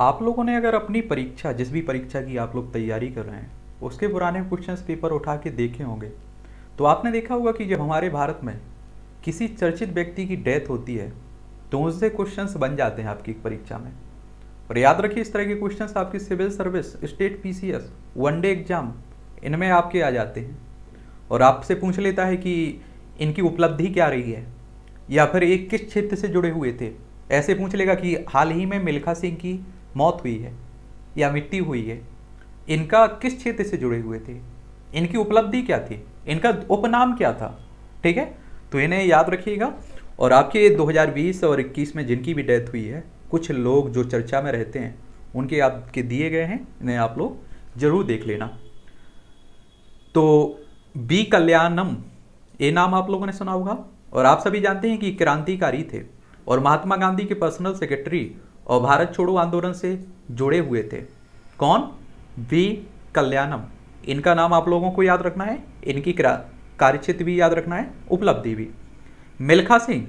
आप लोगों ने अगर अपनी परीक्षा जिस भी परीक्षा की आप लोग तैयारी कर रहे हैं उसके पुराने क्वेश्चंस पेपर उठा के देखे होंगे तो आपने देखा होगा कि जब हमारे भारत में किसी चर्चित व्यक्ति की डेथ होती है तो उससे क्वेश्चंस बन जाते हैं आपकी परीक्षा में और याद रखिए इस तरह के क्वेश्चंस आपकी civil service state PCS one day exam इनमें आपके आ जाते हैं और आपसे पूछ लेता है कि इनकी उपलब्धि क्या रही है या फिर एक किस क्षेत्र से जुड़े हुए थे ऐसे पूछ लेगा कि हाल ही में मिल्खा सिंह की मौत हुई है या मृत्यु हुई है इनका किस क्षेत्र से जुड़े हुए थे इनकी उपलब्धि क्या थी इनका उपनाम क्या था ठीक है तो इन्हें याद रखिएगा और आपके 2020 और 21 में जिनकी भी डेथ हुई है कुछ लोग जो चर्चा में रहते हैं उनके आपके दिए गए हैं इन्हें आप लोग जरूर देख लेना तो बी कल्याणम ये नाम आप लोगों ने सुना होगा और आप सभी जानते हैं कि क्रांतिकारी थे और महात्मा गांधी के पर्सनल सेक्रेटरी और भारत छोड़ो आंदोलन से जुड़े हुए थे कौन वी कल्याणम इनका नाम आप लोगों को याद रखना है इनकी कार्यक्षेत्र भी याद रखना है उपलब्धि भी मिल्खा सिंह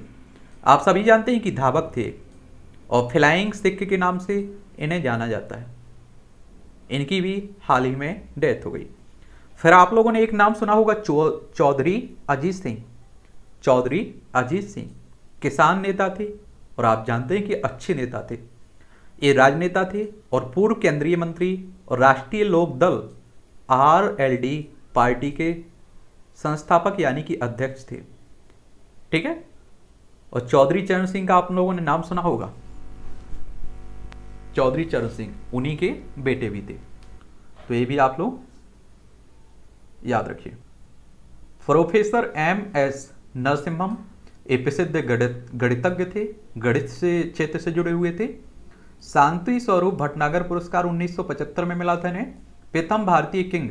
आप सभी जानते हैं कि धावक थे और फ्लाइंग सिख के नाम से इन्हें जाना जाता है इनकी भी हाल ही में डेथ हो गई फिर आप लोगों ने एक नाम सुना होगा चौधरी अजीत सिंह चौधरी अजीत सिंह किसान नेता थे और आप जानते हैं कि अच्छे नेता थे ये राजनेता थे और पूर्व केंद्रीय मंत्री और राष्ट्रीय लोक दल आरएलडी पार्टी के संस्थापक यानी कि अध्यक्ष थे ठीक है और चौधरी चरण सिंह का आप लोगों ने नाम सुना होगा चौधरी चरण सिंह उन्हीं के बेटे भी थे तो ये भी आप लोग याद रखिए प्रोफेसर एम एस नरसिम्हम ये प्रसिद्ध गणित गणितज्ञ थे गणित से क्षेत्र से जुड़े हुए थे शांति स्वरूप भटनागर पुरस्कार 1975 में मिला था इन्हें प्रथम भारतीय किंग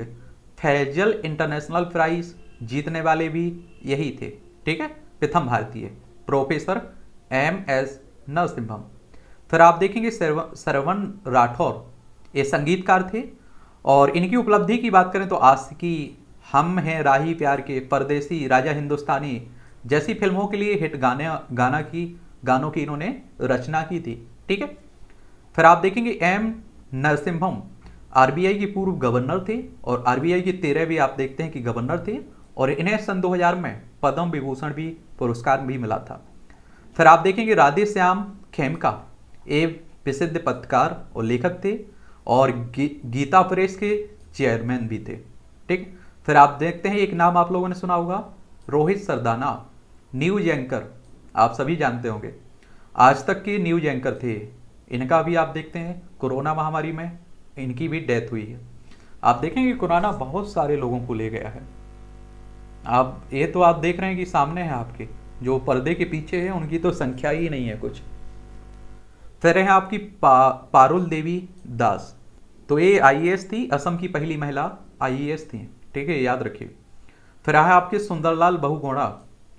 फैजल इंटरनेशनल प्राइज जीतने वाले भी यही थे ठीक है प्रथम भारतीय प्रोफेसर एम एस नरसिम्हम फिर आप देखेंगे सरवण राठौर ये संगीतकार थे और इनकी उपलब्धि की बात करें तो आज की हम हैं राही प्यार के परदेसी राजा हिंदुस्तानी जैसी फिल्मों के लिए हिट गाने गाना की गानों की इन्होंने रचना की थी ठीक है फिर आप देखेंगे एम नरसिम्हम आरबीआई के पूर्व गवर्नर थे और आरबीआई के तेरह भी आप देखते हैं कि गवर्नर थे और इन्हें सन 2000 में पद्म विभूषण भी पुरस्कार भी मिला था फिर आप देखेंगे राधे श्याम खेमका एक प्रसिद्ध पत्रकार और लेखक थे और गी, गीता प्रेस के चेयरमैन भी थे ठीक फिर आप देखते हैं एक नाम आप लोगों ने सुना होगा रोहित सरदाना न्यूज एंकर आप सभी जानते होंगे आज तक के न्यूज एंकर थे इनका भी आप देखते हैं कोरोना महामारी में इनकी भी डेथ हुई है आप देखेंगे कोरोना बहुत सारे लोगों को ले गया है आप ये तो आप देख रहे हैं कि सामने है आपके जो पर्दे के पीछे है उनकी तो संख्या ही नहीं है कुछ फिर है आपकी पा, पारुल देवी दास तो ये आई थी असम की पहली महिला आई थी ठीक है याद रखिए फिर है आपके सुंदरलाल बहुगोड़ा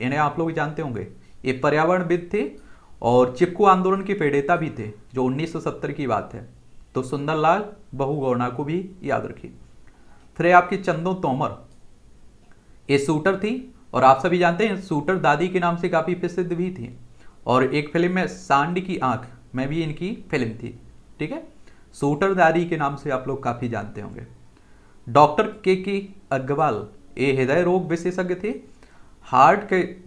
इन्हें आप लोग जानते होंगे ये पर्यावरणविद थे और चिपको आंदोलन के पेड़ेता भी थे जो 1970 की बात है तो सुंदरलाल बहुगौना को भी याद रखिए फिर आपकी चंदो तोमर ये सूटर थी और आप सभी जानते हैं सूटर दादी के नाम से काफ़ी प्रसिद्ध भी थी और एक फिल्म में सांड की आंख में भी इनकी फिल्म थी ठीक है सूटर दादी के नाम से आप लोग काफ़ी जानते होंगे डॉक्टर के के अग्रवाल ये हृदय रोग विशेषज्ञ थे हार्ट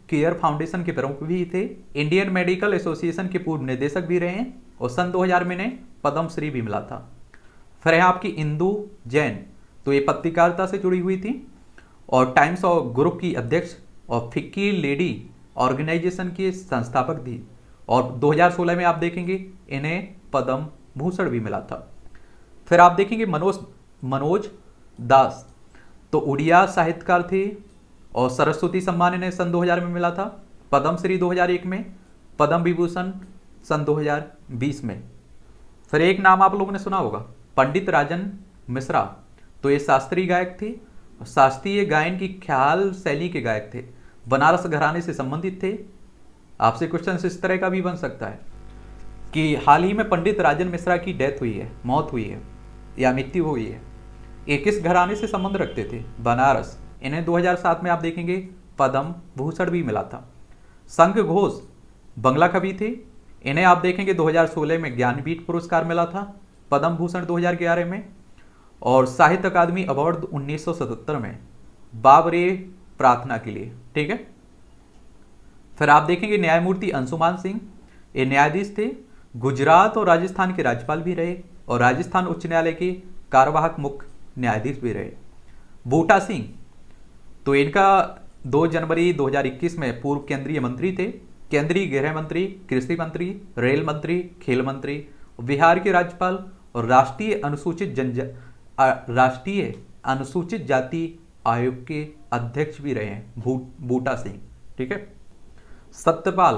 केयर फाउंडेशन के प्रमुख भी थे इंडियन मेडिकल एसोसिएशन के पूर्व निदेशक भी रहे और सन 2000 में इन्हें पद्मश्री भी मिला था फिर है आपकी इंदू जैन तो ये पत्रकारिता से जुड़ी हुई थी और टाइम्स ऑफ ग्रुप की अध्यक्ष और फिक्की लेडी ऑर्गेनाइजेशन के संस्थापक थी और 2016 में आप देखेंगे इन्हें पद्म भूषण भी मिला था फिर आप देखेंगे मनोज मनोज दास तो उड़िया साहित्यकार थे और सरस्वती सम्मान इन्हें सन 2000 में मिला था पद्म श्री 2001 में पद्म विभूषण सन 2020 में फिर एक नाम आप लोगों ने सुना होगा पंडित राजन मिश्रा तो ये शास्त्रीय गायक थे शास्त्रीय गायन की ख्याल शैली के गायक थे बनारस घराने से संबंधित थे आपसे क्वेश्चन इस तरह का भी बन सकता है कि हाल ही में पंडित राजन मिश्रा की डेथ हुई है मौत हुई है या मृत्यु हुई है ये किस घराने से संबंध रखते थे बनारस इन्हें 2007 में आप देखेंगे पदम भूषण भी मिला था संघ घोष बंगला कवि थे इन्हें आप देखेंगे 2016 में ज्ञानपीठ पुरस्कार मिला था पद्म भूषण 2011 में और साहित्य अकादमी अवार्ड 1977 में बाबरे प्रार्थना के लिए ठीक है फिर आप देखेंगे न्यायमूर्ति अंशुमान सिंह ये न्यायाधीश थे गुजरात और राजस्थान के राज्यपाल भी रहे और राजस्थान उच्च न्यायालय के कार्यवाहक मुख्य न्यायाधीश भी रहे बूटा सिंह तो इनका 2 जनवरी 2021 में पूर्व केंद्रीय मंत्री थे केंद्रीय गृह मंत्री कृषि मंत्री रेल मंत्री खेल मंत्री बिहार के राज्यपाल और राष्ट्रीय अनुसूचित जन राष्ट्रीय अनुसूचित जाति आयोग के अध्यक्ष भी रहे हैं भू, बूटा सिंह ठीक है सत्यपाल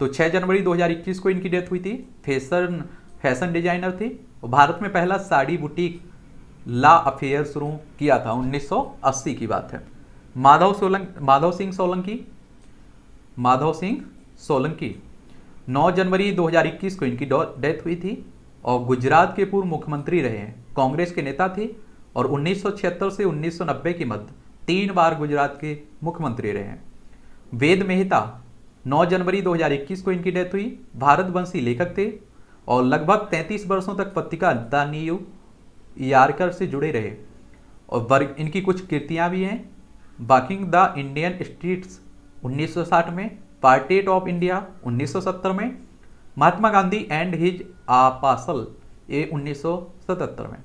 तो 6 जनवरी 2021 को इनकी डेथ हुई थी फैशन फैशन डिजाइनर थे और भारत में पहला साड़ी बुटीक ला अफेयर शुरू किया था 1980 की बात है माधव सोलंकी माधव सिंह सोलंकी माधव सिंह सोलंकी 9 जनवरी 2021 को इनकी डेथ हुई थी और गुजरात के पूर्व मुख्यमंत्री रहे हैं कांग्रेस के नेता थे और उन्नीस से उन्नीस के मध्य तीन बार गुजरात के मुख्यमंत्री रहे हैं वेद मेहता 9 जनवरी 2021 को इनकी डेथ हुई भारतवंशी लेखक थे और लगभग 33 वर्षों तक पत्रिका द न्यू यारकर से जुड़े रहे और वर्ग इनकी कुछ कृतियाँ भी हैं बाकिंग द इंडियन स्ट्रीट्स 1960 में पार्टेट ऑफ इंडिया 1970 में Mahatma Gandhi and his apostle ए 1977 में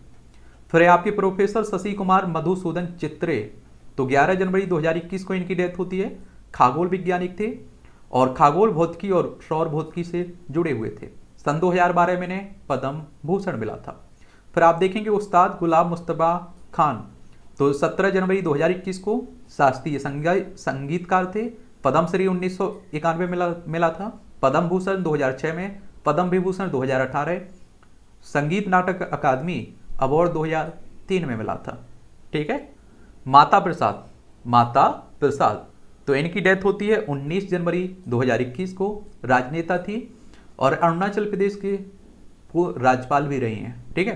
फिर आपके प्रोफेसर शशि कुमार मधुसूदन चित्रे तो 11 जनवरी 2021 को इनकी डेथ होती है खागोल वैज्ञानिक थे और खागोल भौतिकी और सौर भौतिकी से जुड़े हुए थे सन 2012 में इन्हें पद्म भूषण मिला था फिर आप देखेंगे उस्ताद गुलाब मुस्तबा खान तो 17 जनवरी 2021 को शास्त्रीय संगीतकार थे पद्म श्री उन्नीस मिला मिला था पद्म भूषण 2006 में पद्म विभूषण 2018 संगीत नाटक अकादमी अवार्ड 2003 में मिला था ठीक है माता प्रसाद माता प्रसाद तो इनकी डेथ होती है 19 जनवरी 2021 को राजनेता थी और अरुणाचल प्रदेश के राज्यपाल भी रही हैं ठीक है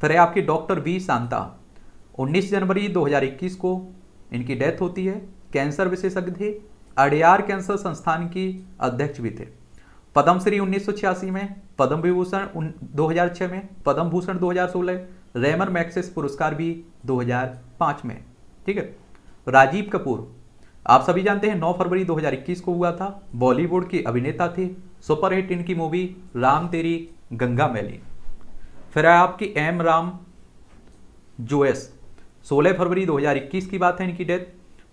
फिर है आपकी डॉक्टर वी शांता 19 जनवरी 2021 को इनकी डेथ होती है कैंसर विशेषज्ञ थे अडियार कैंसर संस्थान की अध्यक्ष भी थे पद्मश्री उन्नीस में पद्म विभूषण 2006 में पद्म भूषण 2016 रेमन मैक्सेस पुरस्कार भी 2005 में ठीक है राजीव कपूर आप सभी जानते हैं 9 फरवरी 2021 को हुआ था बॉलीवुड के अभिनेता थे सुपरहिट इनकी मूवी राम तेरी गंगा मैली फिर है आपकी एम राम जोएस 16 फरवरी 2021 की बात है इनकी डेथ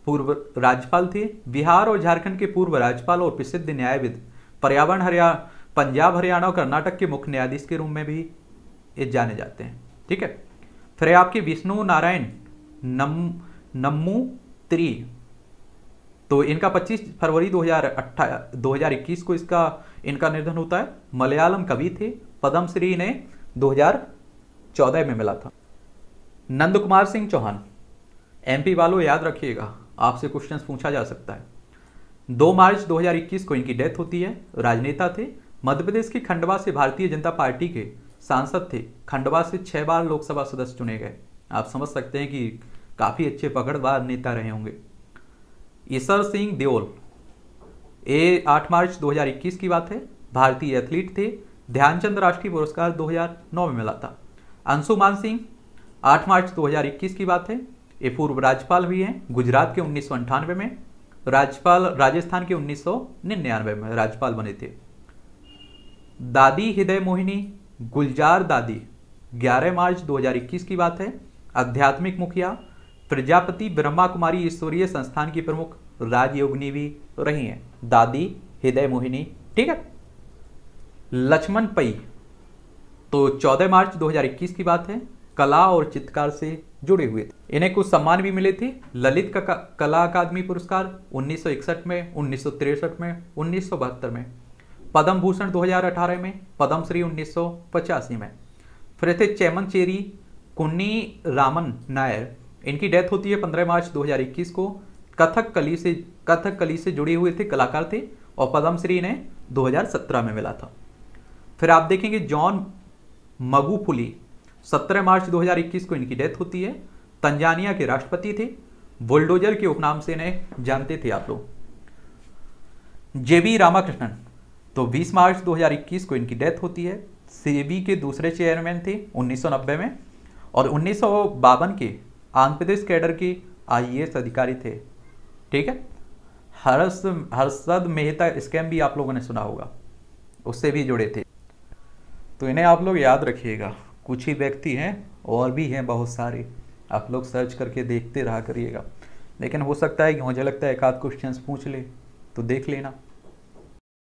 पूर्व राज्यपाल थी बिहार और झारखंड के पूर्व राज्यपाल और प्रसिद्ध न्यायविद पर्यावरण हरियाणा पंजाब हरियाणा और कर्नाटक के मुख्य न्यायाधीश के रूप में भी ये जाने जाते हैं ठीक है फिर है आपके विष्णु नारायण नम नम्मू त्री तो इनका 25 फरवरी 2018 2021 को इसका इनका निधन होता है मलयालम कवि थे पद्मश्री ने 2014 में मिला था नंद कुमार सिंह चौहान एमपी वालों याद रखिएगा आपसे क्वेश्चन पूछा जा सकता है दो मार्च 2021 को इनकी डेथ होती है राजनेता थे मध्य प्रदेश के खंडवा से भारतीय जनता पार्टी के सांसद थे खंडवा से छह बार लोकसभा सदस्य चुने गए आप समझ सकते हैं कि काफ़ी अच्छे पकड़वार नेता रहे होंगे ईसर सिंह देओल ये 8 मार्च 2021 की बात है भारतीय एथलीट थे ध्यानचंद राष्ट्रीय पुरस्कार 2009 में मिला था अंशुमान सिंह 8 मार्च 2021 की बात है ये पूर्व राज्यपाल भी हैं गुजरात के उन्नीस में राज्यपाल राजस्थान के उन्नीस में राज्यपाल बने थे दादी हृदय मोहिनी गुलजार दादी 11 मार्च 2021 की बात है आध्यात्मिक मुखिया प्रजापति ब्रह्मा कुमारी ईश्वरीय संस्थान की प्रमुख राजयोगिनी भी रही हैं दादी हृदय मोहिनी ठीक है लक्ष्मण पई तो 14 मार्च 2021 की बात है कला और चित्रकार से जुड़े हुए थे इन्हें कुछ सम्मान भी मिले थे ललित का, कला अकादमी पुरस्कार 1961 में उन्नीस में उन्नीस में पद्म भूषण 2018 में पद्मश्री उन्नीस में फिर थे चैमन चेरी कुन्नी रामन नायर इनकी डेथ होती है 15 मार्च 2021 को कथक कली से कथक कली से जुड़े हुए थे कलाकार थे और पद्मश्री इन्हें दो में मिला था फिर आप देखेंगे जॉन मगुफुली 17 मार्च 2021 को इनकी डेथ होती है तंजानिया के राष्ट्रपति थे बुलडोजर के उपनाम से इन्हें जानते थे आप लोग जेबी रामाकृष्णन तो 20 मार्च 2021 को इनकी डेथ होती है सेबी के दूसरे चेयरमैन थे 1990 में और उन्नीस के आंध्र प्रदेश कैडर के आई अधिकारी थे ठीक है हर्ष हर्षद मेहता स्कैम भी आप लोगों ने सुना होगा उससे भी जुड़े थे तो इन्हें आप लोग याद रखिएगा कुछ ही व्यक्ति हैं और भी हैं बहुत सारे आप लोग सर्च करके देखते रहा करिएगा लेकिन हो सकता है कि मुझे लगता है एक आध क्वेश्चन पूछ ले तो देख लेना